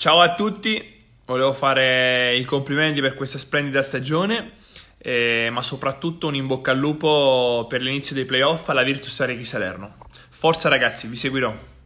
Ciao a tutti, volevo fare i complimenti per questa splendida stagione, eh, ma soprattutto un in bocca al lupo per l'inizio dei playoff alla Virtus Arechi Salerno. Forza ragazzi, vi seguirò.